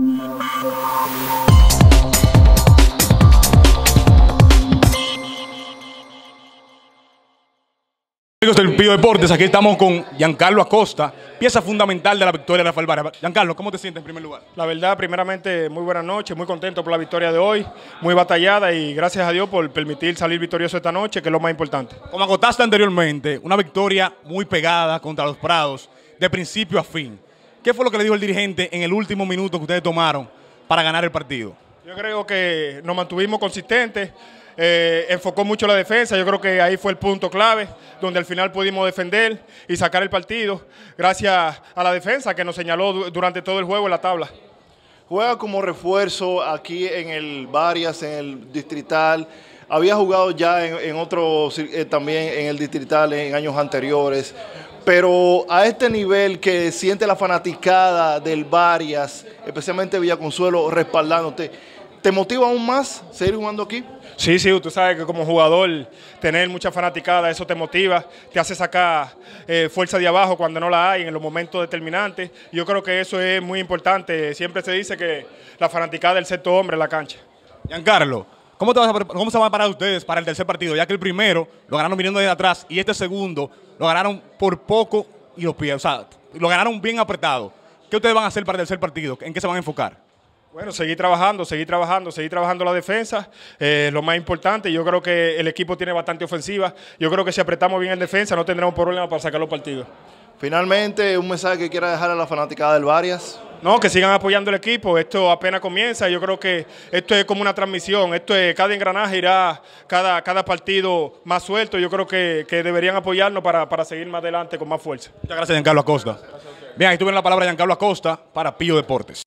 Amigos del Pío Deportes, aquí estamos con Giancarlo Acosta, pieza fundamental de la victoria de Rafael Falvara. Giancarlo, ¿cómo te sientes en primer lugar? La verdad, primeramente, muy buenas noches, muy contento por la victoria de hoy, muy batallada y gracias a Dios por permitir salir victorioso esta noche, que es lo más importante. Como acotaste anteriormente, una victoria muy pegada contra los Prados, de principio a fin. ¿Qué fue lo que le dijo el dirigente en el último minuto que ustedes tomaron para ganar el partido? Yo creo que nos mantuvimos consistentes, eh, enfocó mucho la defensa, yo creo que ahí fue el punto clave, donde al final pudimos defender y sacar el partido, gracias a la defensa que nos señaló durante todo el juego en la tabla. Juega como refuerzo aquí en el Varias, en el Distrital había jugado ya en, otros eh, también en el distrital en años anteriores. Pero a este nivel que siente la fanaticada del Varias, especialmente Consuelo respaldándote, ¿te motiva aún más seguir jugando aquí? Sí, sí, tú sabes que como jugador tener mucha fanaticada, eso te motiva, te hace sacar eh, fuerza de abajo cuando no la hay en los momentos determinantes. Yo creo que eso es muy importante. Siempre se dice que la fanaticada es el sexto hombre en la cancha. Giancarlo, ¿Cómo, se van a parar ustedes para el tercer partido? Ya que el primero lo ganaron viniendo desde atrás y este segundo lo ganaron por poco y los pies. O sea, lo ganaron bien apretado. ¿Qué ustedes van a hacer para el tercer partido? ¿En qué se van a enfocar? Bueno, seguir trabajando, seguir trabajando, seguir trabajando la defensa, eh, lo más importante. Yo creo que el equipo tiene bastante ofensiva. Yo creo que si apretamos bien en defensa no tendremos problema para sacar los partidos. Finalmente, un mensaje que quiera dejar a la fanaticada del Varias. No, que sigan apoyando el equipo. Esto apenas comienza. Yo creo que esto es como una transmisión. Esto es, cada engranaje irá, cada, cada partido más suelto. Yo creo que, deberían apoyarnos para, seguir más adelante con más fuerza. Muchas gracias, Giancarlo Acosta. Bien, ahí tuve la palabra Giancarlo Acosta para Pío Deportes.